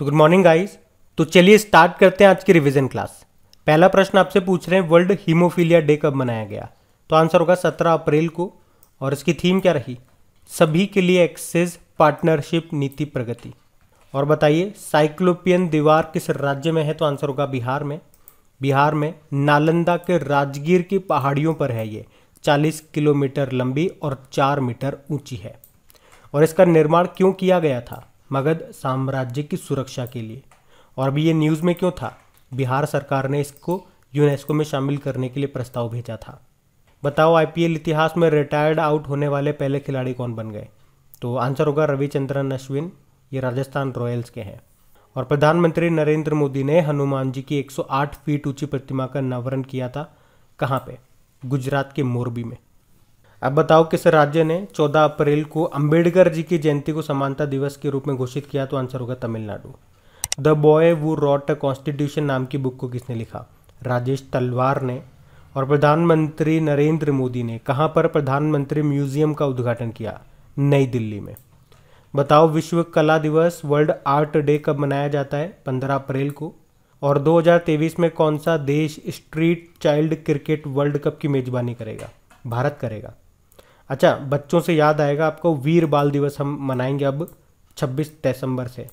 so good morning guys तो चलिए start करते हैं आज की रिवीजन क्लास पहला प्रश्न आपसे पूछ रहे हैं वर्ल्ड हीमोफीलिया डे कब मनाया गया तो आंसर होगा सत्रह अप्रैल को और इसकी थीम क्या रही सभी के लिए एक्सेस पार्टनरशिप नीति प्रगति और बताइए साइक्लोपियन दीवार किस राज्य में है तो आंसर होगा बिहार में बिहार में नालंदा के राजगीर की पहाड़ियों पर है ये 40 किलोमीटर लंबी और 4 मीटर ऊंची है और इसका निर्माण क्यों किया गया था मगध साम्राज्य की सुरक्षा के लिए और अभी ये न्यूज़ में क्यों था बिहार सरकार ने इसको यूनेस्को में शामिल करने के लिए प्रस्ताव भेजा था बताओ आईपीएल इतिहास में रिटायर्ड आउट होने वाले पहले खिलाड़ी कौन बन गए तो आंसर होगा रविचंद्रन अश्विन ये राजस्थान रॉयल्स के हैं और प्रधानमंत्री नरेंद्र मोदी ने हनुमान जी की 108 फीट ऊंची प्रतिमा का अनावरण किया था कहाँ पे गुजरात के मोरबी में अब बताओ किस राज्य ने 14 अप्रैल को अंबेडकर जी की जयंती को समानता दिवस के रूप में घोषित किया तो आंसर होगा Tamil Nadu the boy who wrote a constitution नाम की बुक को किसने लिखा राजेश तलवार ने और प्रधानमंत्री नरेंद्र मोदी ने कहाँ पर प्रधानमंत्री म्यूजियम का उद्घाटन किया नई दिल्ली में बताओ विश्व कला दिवस वर्ल्ड आर्ट डे कब मनाया जाता है 15 अप्रैल को और 2023 में कौन सा देश street child cricket world cup की मेजबानी करेगा भारत करेगा अच्छा बच्चों से याद आएगा आपको वीर बाल दिवस हम मनाएंगे अब 26 दिसंबर से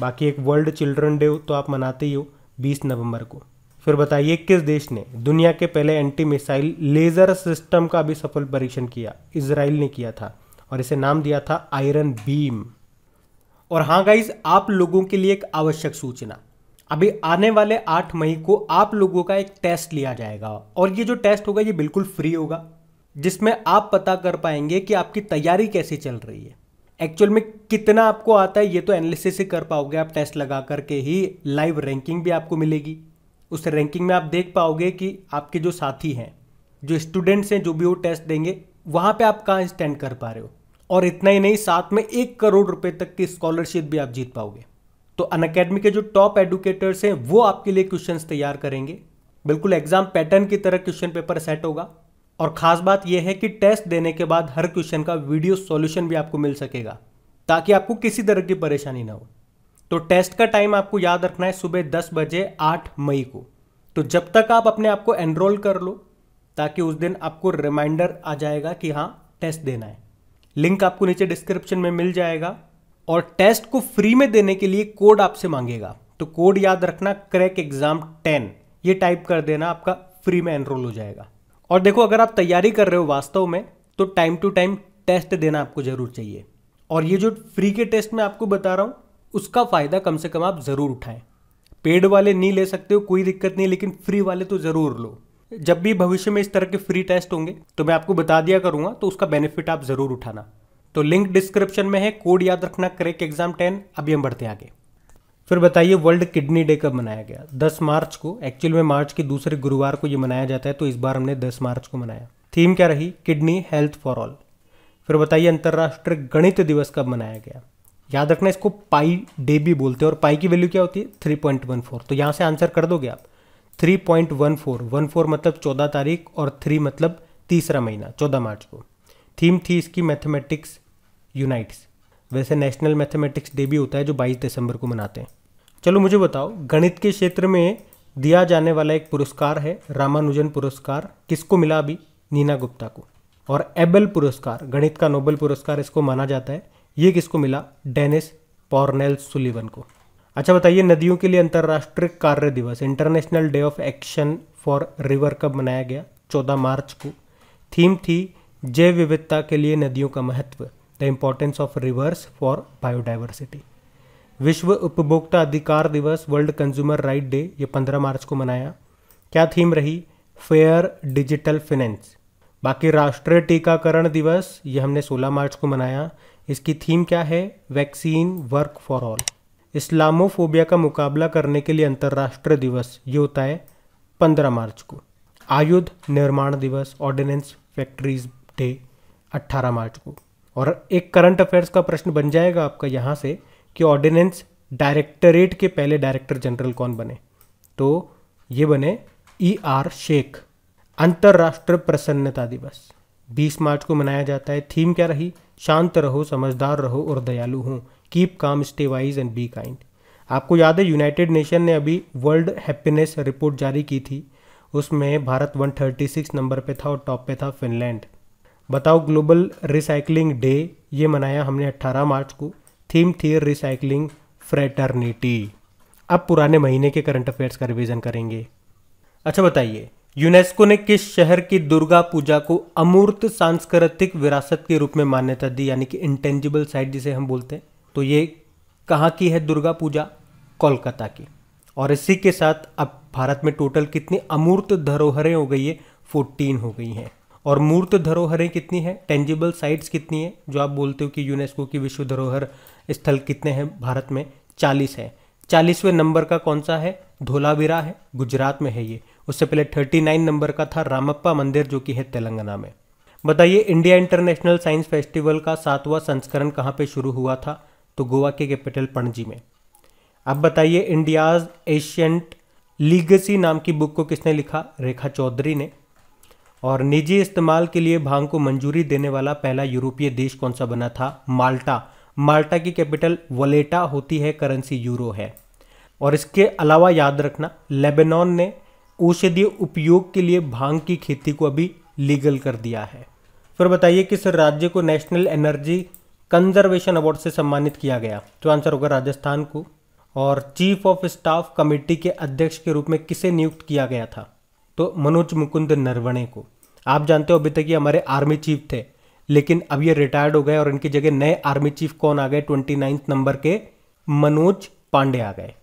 बाकी एक वर्ल्ड चिल्ड्रन डे तो आप मनाते ही हो 20 नवंबर को फिर बताइए किस देश ने दुनिया के पहले एंटी मिसाइल लेज़र सिस्टम का भी सफल परीक्षण किया इसराइल ने किया था और इसे नाम दिया था आयरन बीम और हाँ गाइज आप लोगों के लिए एक आवश्यक सूचना अभी आने वाले आठ मई को आप लोगों का एक टेस्ट लिया जाएगा और ये जो टेस्ट होगा ये बिल्कुल फ्री होगा जिसमें आप पता कर पाएंगे कि आपकी तैयारी कैसी चल रही है एक्चुअल में कितना आपको आता है ये तो एनालिसिस ही कर पाओगे आप टेस्ट लगा करके ही लाइव रैंकिंग भी आपको मिलेगी उस रैंकिंग में आप देख पाओगे कि आपके जो साथी हैं जो स्टूडेंट्स हैं जो भी वो टेस्ट देंगे वहाँ पे आप कहाँ स्टैंड कर पा रहे हो और इतना ही नहीं साथ में एक करोड़ रुपए तक की स्कॉलरशिप भी आप जीत पाओगे तो अन के जो टॉप एडुकेटर्स हैं वो आपके लिए क्वेश्चन तैयार करेंगे बिल्कुल एग्जाम पैटर्न की तरह क्वेश्चन पेपर सेट होगा और ख़ास बात यह है कि टेस्ट देने के बाद हर क्वेश्चन का वीडियो सॉल्यूशन भी आपको मिल सकेगा ताकि आपको किसी तरह की परेशानी ना हो तो टेस्ट का टाइम आपको याद रखना है सुबह दस बजे आठ मई को तो जब तक आप अपने आप को एनरोल कर लो ताकि उस दिन आपको रिमाइंडर आ जाएगा कि हाँ टेस्ट देना है लिंक आपको नीचे डिस्क्रिप्शन में मिल जाएगा और टेस्ट को फ्री में देने के लिए कोड आपसे मांगेगा तो कोड याद रखना क्रैक एग्जाम टेन ये टाइप कर देना आपका फ्री में एनरोल हो जाएगा और देखो अगर आप तैयारी कर रहे हो वास्तव में तो टाइम टू टाइम टेस्ट देना आपको ज़रूर चाहिए और ये जो फ्री के टेस्ट में आपको बता रहा हूँ उसका फ़ायदा कम से कम आप ज़रूर उठाएं पेड वाले नहीं ले सकते हो कोई दिक्कत नहीं लेकिन फ्री वाले तो ज़रूर लो जब भी भविष्य में इस तरह के फ्री टेस्ट होंगे तो मैं आपको बता दिया करूँगा तो उसका बेनिफिट आप ज़रूर उठाना तो लिंक डिस्क्रिप्शन में है कोड याद रखना करेक्ट एग्जाम टेन अभी हम बढ़ते आगे फिर बताइए वर्ल्ड किडनी डे कब मनाया गया 10 मार्च को एक्चुअल में मार्च के दूसरे गुरुवार को ये मनाया जाता है तो इस बार हमने 10 मार्च को मनाया थीम क्या रही किडनी हेल्थ फॉर ऑल फिर बताइए अंतर्राष्ट्रीय गणित दिवस कब मनाया गया याद रखना इसको पाई डे भी बोलते हैं और पाई की वैल्यू क्या होती है थ्री पॉइंट वन फोर तो यहाँ से आंसर कर दोगे आप three point one four one four मतलब चौदह तारीख और थ्री मतलब तीसरा महीना चौदह मार्च को थीम थी इसकी मैथमेटिक्स यूनाइट्स वैसे नेशनल मैथमेटिक्स डे भी होता है जो बाईस दिसंबर को मनाते हैं चलो मुझे बताओ गणित के क्षेत्र में दिया जाने वाला एक पुरस्कार है रामानुजन पुरस्कार किसको मिला अभी नीना गुप्ता को और एबल पुरस्कार गणित का नोबेल पुरस्कार इसको माना जाता है ये किसको मिला डेनिस पॉर्नेल सुलिवन को अच्छा बताइए नदियों के लिए अंतर्राष्ट्रीय कार्य दिवस international day of action for river कब मनाया गया 14 मार्च को थीम थी जैव विविधता के लिए नदियों का महत्व the importance of rivers for biodiversity विश्व उपभोक्ता अधिकार दिवस वर्ल्ड कंज्यूमर राइट डे ये 15 मार्च को मनाया क्या थीम रही फेयर डिजिटल फिनेंस बाकी राष्ट्रीय टीकाकरण दिवस ये हमने 16 मार्च को मनाया इसकी थीम क्या है vaccine work for all Islamophobia का मुकाबला करने के लिए अंतर्राष्ट्रीय दिवस ये होता है 15 मार्च को आयुध निर्माण दिवस ऑर्डिनेंस फैक्ट्रीज डे 18 मार्च को और एक करंट अफेयर्स का प्रश्न बन जाएगा आपका यहाँ से कि ऑर्डिनेंस डायरेक्टरेट के पहले डायरेक्टर जनरल कौन बने तो ये बने ई e आर शेख अंतर्राष्ट्रीय प्रसन्नता दिवस 20 मार्च को मनाया जाता है थीम क्या रही शांत रहो समझदार रहो और दयालु हो keep calm stay wise and be kind आपको याद है यूनाइटेड नेशन ने अभी वर्ल्ड हैप्पीनेस रिपोर्ट जारी की थी उसमें भारत 136 नंबर पे था और टॉप पे था फिनलैंड बताओ ग्लोबल रिसाइकलिंग डे ये मनाया हमने 18 मार्च को थीम थी रिसाइकलिंग फ्रेटर्निटी अब पुराने महीने के करंट अफेयर्स का रिविजन करेंगे अच्छा बताइए यूनेस्को ने किस शहर की दुर्गा पूजा को अमूर्त सांस्कृतिक विरासत के रूप में मान्यता दी यानी कि इंटेंजिबल साइट जिसे हम बोलते हैं तो ये कहाँ की है दुर्गा पूजा कोलकाता की और इसी के साथ अब भारत में टोटल कितनी अमूर्त धरोहरें हो गई है फोर्टीन हो गई हैं और मूर्त धरोहरें कितनी हैं टेंजिबल साइट्स कितनी हैं जो आप बोलते हो कि यूनेस्को की विश्व धरोहर स्थल कितने हैं भारत में चालीस है चालीसवें नंबर का कौन सा है धोलावीरा है गुजरात में है ये उससे पहले थर्टी नाइन नंबर का था रामप्पा मंदिर जो कि है तेलंगाना में बताइए इंडिया इंटरनेशनल साइंस फेस्टिवल का सातवां संस्करण कहाँ पे शुरू हुआ था तो गोवा के कैपिटल पणजी में अब बताइए इंडियाज एशियंट लीगसी नाम की बुक को किसने लिखा रेखा चौधरी ने और निजी इस्तेमाल के लिए भांग को मंजूरी देने वाला पहला यूरोपीय देश कौन सा बना था माल्टा माल्टा की कैपिटल वलेटा होती है करेंसी यूरो है और इसके अलावा याद रखना लेबेनॉन ने औषधीय उपयोग के लिए भांग की खेती को अभी लीगल कर दिया है फिर बताइए किस राज्य को नेशनल एनर्जी कंजर्वेशन अवार्ड से सम्मानित किया गया तो आंसर होगा राजस्थान को और चीफ ऑफ स्टाफ कमेटी के अध्यक्ष के रूप में किसे नियुक्त किया गया था तो मनोज मुकुंद नरवणे को आप जानते हो अभी तक ये हमारे आर्मी चीफ थे लेकिन अब ये रिटायर्ड हो गए और इनकी जगह नए आर्मी चीफ कौन आ गए ट्वेंटी नंबर के मनोज पांडे आ गए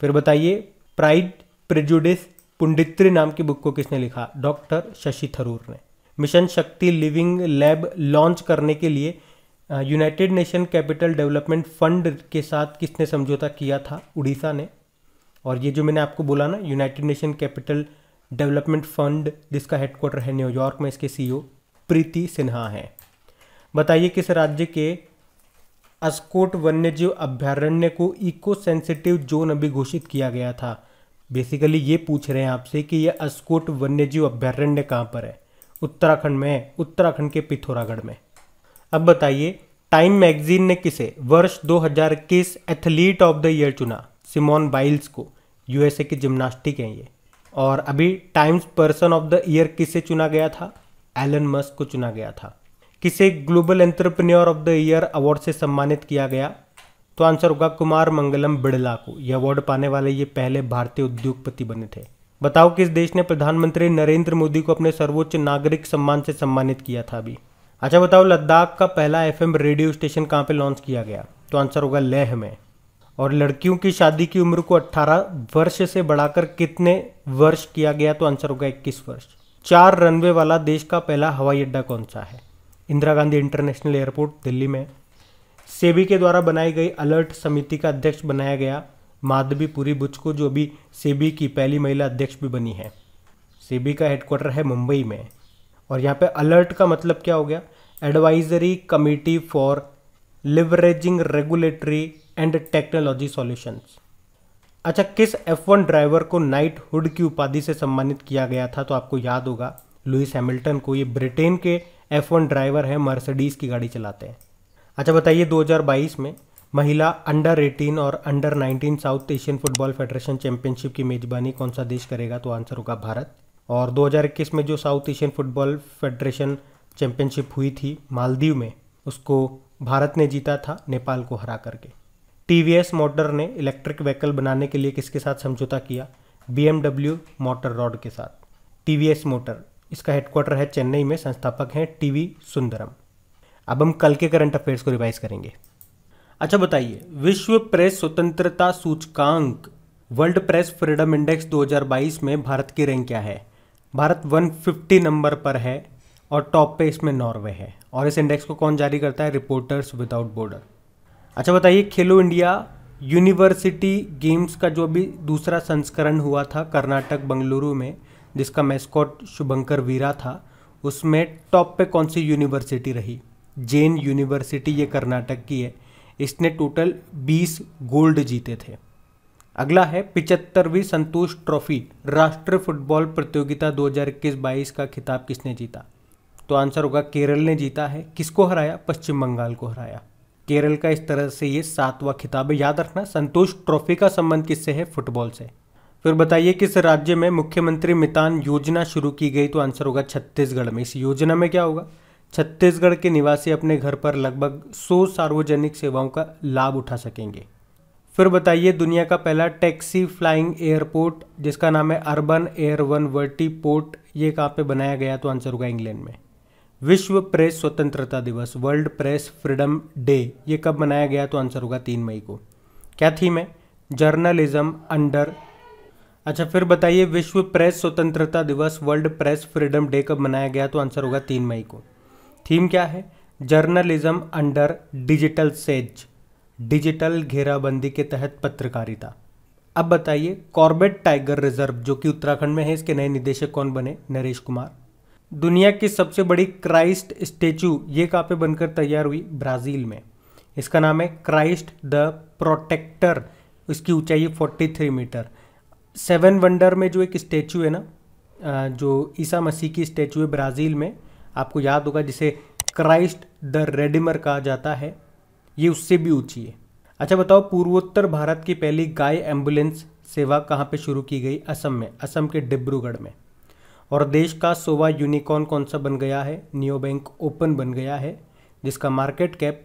फिर बताइए प्राइड प्रिजुडिस पुंडित्री नाम की बुक को किसने लिखा डॉक्टर शशि थरूर ने मिशन शक्ति लिविंग लैब लॉन्च करने के लिए United Nation capital development fund के साथ किसने समझौता किया था उड़ीसा ने और ये जो मैंने आपको बोला ना United Nation capital development fund जिसका हेडक्वार्टर है न्यूयॉर्क में इसके सीईओ e प्रीति सिन्हा हैं बताइए किस राज्य के अस्कोट वन्यजीव अभ्यारण्य को इको सेंसिटिव जोन अभी घोषित किया गया था बेसिकली ये पूछ रहे हैं आपसे कि यह अस्कोट वन्यजीव अभ्यारण्य कहाँ पर है उत्तराखंड में उत्तराखंड के पिथौरागढ़ में अब बताइए टाइम मैगजीन ने किसे वर्ष 2021 एथलीट ऑफ द ईयर चुना सिमोन बाइल्स को यूएसए की जिम्नास्टिक हैं ये और अभी Times person of the year किसे चुना गया था एलन मस्क को चुना गया था किसे global entrepreneur of the year award से सम्मानित किया गया तो आंसर होगा कुमार मंगलम बिड़ला को यह अवार्ड पाने वाले ये पहले भारतीय उद्योगपति बने थे बताओ किस देश ने प्रधानमंत्री नरेंद्र मोदी को अपने सर्वोच्च नागरिक सम्मान से सम्मानित किया था अभी अच्छा बताओ लद्दाख का पहला एफएम रेडियो स्टेशन कहाँ पे लॉन्च किया गया तो आंसर होगा लेह में और लड़कियों की शादी की उम्र को 18 वर्ष से बढ़ाकर कितने वर्ष किया गया तो आंसर होगा 21 वर्ष चार रनवे वाला देश का पहला हवाई अड्डा कौन सा है इंदिरा गांधी इंटरनेशनल एयरपोर्ट दिल्ली में सेबी के द्वारा बनाई गई अलर्ट समिति का अध्यक्ष बनाया गया माधवी पुरी बुच को जो अभी सेबी की पहली महिला अध्यक्ष भी बनी है सेबी का हेडक्वार्टर है मुंबई में और यहाँ पे अलर्ट का मतलब क्या हो गया advisory committee for leveraging regulatory and technology solutions अच्छा किस F1 ड्राइवर को नाइट हुड की उपाधि से सम्मानित किया गया था तो आपको याद होगा लुइस हैमिल्टन को ये ब्रिटेन के F1 ड्राइवर हैं मर्सिडीज़ की गाड़ी चलाते हैं अच्छा बताइए 2022 में महिला अंडर 18 और under 19 South Asian Football Federation championship की मेजबानी कौन सा देश करेगा तो आंसर होगा भारत और 2021 में जो South Asian Football Federation championship हुई थी मालदीव में उसको भारत ने जीता था नेपाल को हरा करके टी मोटर ने इलेक्ट्रिक व्हीकल बनाने के लिए किसके साथ समझौता किया बीएमडब्ल्यू मोटर रॉड के साथ टी मोटर इसका हेडक्वार्टर है चेन्नई में संस्थापक हैं टी सुंदरम अब हम कल के करंट अफेयर्स को रिवाइज करेंगे अच्छा बताइए विश्व प्रेस स्वतंत्रता सूचकांक वर्ल्ड प्रेस फ्रीडम इंडेक्स 2022 में भारत की रैंक क्या है भारत 150 नंबर पर है और टॉप पे इसमें नॉर्वे है और इस इंडेक्स को कौन जारी करता है रिपोर्टर्स विदाउट बॉर्डर अच्छा बताइए खेलो इंडिया यूनिवर्सिटी गेम्स का जो अभी दूसरा संस्करण हुआ था कर्नाटक बंगलुरु में जिसका मैस्कॉट शुभंकर वीरा था उसमें टॉप पे कौन सी यूनिवर्सिटी रही जैन यूनिवर्सिटी ये कर्नाटक की है इसने टोटल 20 गोल्ड जीते थे अगला है पिचहत्तरवीं संतोष ट्रॉफी राष्ट्रीय फुटबॉल प्रतियोगिता 2021-22 का खिताब किसने जीता तो आंसर होगा केरल ने जीता है किसको हराया पश्चिम बंगाल को हराया केरल का इस तरह से ये सातवां खिताब है याद रखना संतोष ट्रॉफी का संबंध किससे है फुटबॉल से फिर बताइए किस राज्य में मुख्यमंत्री मितान योजना शुरू की गई तो आंसर होगा छत्तीसगढ़ में इस योजना में क्या होगा छत्तीसगढ़ के निवासी अपने घर पर लगभग सौ सार्वजनिक सेवाओं का लाभ उठा सकेंगे फिर बताइए दुनिया का पहला टैक्सी फ्लाइंग एयरपोर्ट जिसका नाम है urban air one vertiport ये कहाँ पे बनाया गया तो आंसर होगा इंग्लैंड में विश्व प्रेस स्वतंत्रता दिवस वर्ल्ड प्रेस फ्रीडम डे ये कब मनाया गया तो आंसर होगा तीन मई को क्या थीम है जर्नलिज्म अंडर अच्छा फिर बताइए विश्व प्रेस स्वतंत्रता दिवस वर्ल्ड प्रेस फ्रीडम डे कब मनाया गया तो आंसर होगा तीन मई को थीम क्या है journalism under digital siege digital घेराबंदी के तहत पत्रकारिता अब बताइए कॉर्बेट टाइगर रिजर्व जो कि उत्तराखंड में है इसके नए निदेशक कौन बने नरेश कुमार दुनिया की सबसे बड़ी क्राइस्ट स्टेचू ये कहाँ पे बनकर तैयार हुई ब्राज़ील में इसका नाम है क्राइस्ट द प्रोटेक्टर इसकी ऊंचाई है 43 मीटर सेवन वंडर में जो एक स्टेचू है ना जो ईसा मसीह की स्टेचू है ब्राज़ील में आपको याद होगा जिसे क्राइस्ट द रेडिमर कहा जाता है ये उससे भी ऊँची है अच्छा बताओ पूर्वोत्तर भारत की पहली गाय एम्बुलेंस सेवा कहाँ पे शुरू की गई असम में असम के डिब्रूगढ़ में और देश का सोवा यूनिकॉर्न कौन सा बन गया है नियो बैंक ओपन बन गया है जिसका मार्केट कैप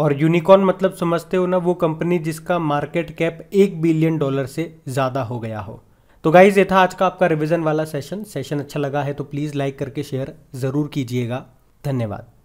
और यूनिकॉर्न मतलब समझते हो ना वो कंपनी जिसका मार्केट कैप एक बिलियन डॉलर से ज़्यादा हो गया हो तो गाइज ये था आज का आपका रिविज़न वाला सेशन सेशन अच्छा लगा है तो प्लीज़ लाइक करके शेयर ज़रूर कीजिएगा धन्यवाद